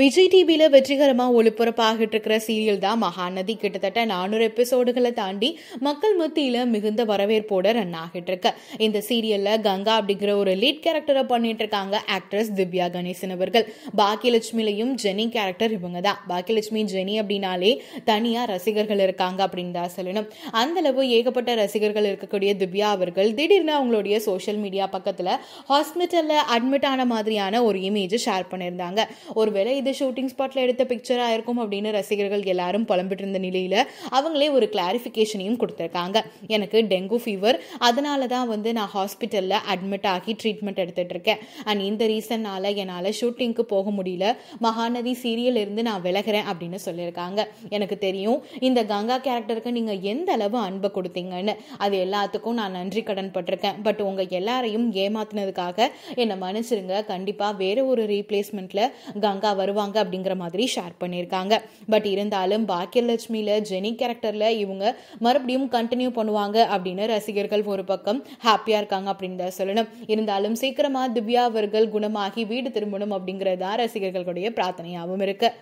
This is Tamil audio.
விஜய் டிவியில் வெற்றிகரமாக ஒளிபரப்பாகிட்டு இருக்கிற சீரியல் தான் மகாநதி கிட்டத்தட்ட நானூறு எபிசோடுகளை தாண்டி மக்கள் மத்தியில் மிகுந்த வரவேற்போட ரன் ஆகிட்டு இருக்கு இந்த சீரியலில் கங்கா அப்படிங்கிற ஒரு லீட் கேரக்டரை பண்ணிட்டு இருக்காங்க ஆக்ட்ரஸ் திவ்யா கணேசன் அவர்கள் பாக்கியலட்சுமிலையும் ஜெனி கேரக்டர் இவங்க தான் பாக்கியலட்சுமி ஜெனி அப்படின்னாலே தனியாக ரசிகர்கள் இருக்காங்க அப்படின்னு தான் சொல்லணும் அந்தளவு ஏகப்பட்ட ரசிகர்கள் இருக்கக்கூடிய திவ்யா அவர்கள் திடீர்னு அவங்களுடைய சோஷியல் மீடியா பக்கத்தில் ஹாஸ்பிட்டலில் அட்மிட் ஆன மாதிரியான ஒரு இமேஜை ஷேர் பண்ணியிருந்தாங்க ஒருவேளை இது ஷூட்டிங் ஸ்பாட்டில் எடுத்த பிக்சரா இருக்கும் அப்படின்னு ரசிகர்கள் எல்லாரும் புலம்பிட்டு இருந்த நிலையில் அவங்களே ஒரு கிளாரிஃபிகேஷனையும் கொடுத்துருக்காங்க எனக்கு டெங்கு ஃபீவர் அதனால தான் வந்து நான் ஹாஸ்பிட்டலில் அட்மிட் ஆகி ட்ரீட்மெண்ட் எடுத்துகிட்டு இருக்கேன் அண்ட் இந்த ரீசன்னால என்னால் ஷூட்டிங்க்கு போக முடியல மகாநதி சீரியல் இருந்து நான் விலகிறேன் அப்படின்னு சொல்லியிருக்காங்க எனக்கு தெரியும் இந்த கங்கா கேரக்டருக்கு நீங்கள் எந்த அளவு அன்பை கொடுத்தீங்கன்னு அது எல்லாத்துக்கும் நான் நன்றி கடன் பட்டிருக்கேன் பட் உங்கள் எல்லாரையும் ஏமாத்தினதுக்காக என்னை மன்னிச்சிருங்க கண்டிப்பாக வேறு ஒரு ரீப்ளேஸ்மெண்ட்டில் கங்கா வரும் வருவாங்க அப்படிங்கிற மாதிரி ஷேர் பண்ணியிருக்காங்க பட் இருந்தாலும் பாக்கியலட்சுமியில் ஜெனி கேரக்டரில் இவங்க மறுபடியும் கண்டினியூ பண்ணுவாங்க அப்படின்னு ரசிகர்கள் ஒரு பக்கம் ஹாப்பியாக இருக்காங்க அப்படின்னு தான் சொல்லணும் இருந்தாலும் சீக்கிரமாக திவ்யா அவர்கள் குணமாகி வீடு திரும்பணும் அப்படிங்கிறது தான் ரசிகர்களுடைய பிரார்த்தனையாகவும் இருக்குது